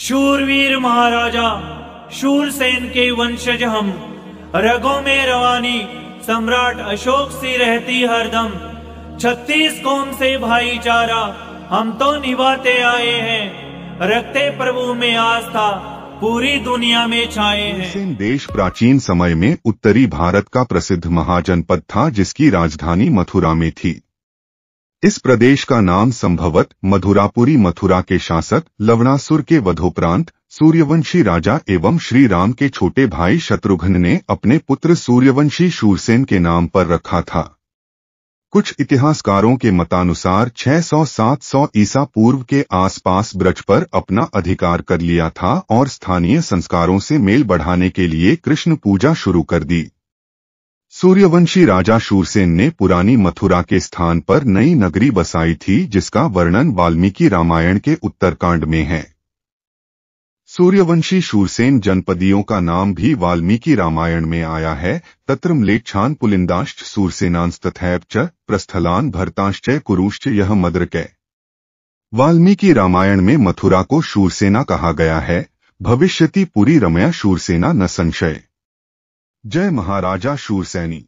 शूरवीर महाराजा शूरसेन के वंशज हम रगों में रवानी सम्राट अशोक से रहती हरदम छत्तीस कौम से भाईचारा हम तो निभाते आए हैं रखते प्रभु में आस्था पूरी दुनिया में छाए हैं देश प्राचीन समय में उत्तरी भारत का प्रसिद्ध महाजनपद था जिसकी राजधानी मथुरा में थी इस प्रदेश का नाम संभवत मधुरापुरी मथुरा के शासक लवणासुर के वधोपरांत सूर्यवंशी राजा एवं श्री राम के छोटे भाई शत्रुघ्न ने अपने पुत्र सूर्यवंशी शूरसेन के नाम पर रखा था कुछ इतिहासकारों के मतानुसार 600-700 ईसा पूर्व के आसपास ब्रज पर अपना अधिकार कर लिया था और स्थानीय संस्कारों से मेल बढ़ाने के लिए कृष्ण पूजा शुरू कर दी सूर्यवंशी राजा शूरसेन ने पुरानी मथुरा के स्थान पर नई नगरी बसाई थी जिसका वर्णन वाल्मीकि रामायण के उत्तरकांड में है सूर्यवंशी शूरसेन जनपदियों का नाम भी वाल्मीकि रामायण में आया है तत्र म्लेक्षान पुलिंदाश्च सूरसेनांस तथैव च प्रस्थलान भरताश्च कुरुश्च यह कै वाल्मीकि रामायण में मथुरा को शूरसेना कहा गया है भविष्यति पूरी रमया शूरसेना न संशय जय महाराजा शूरसैनी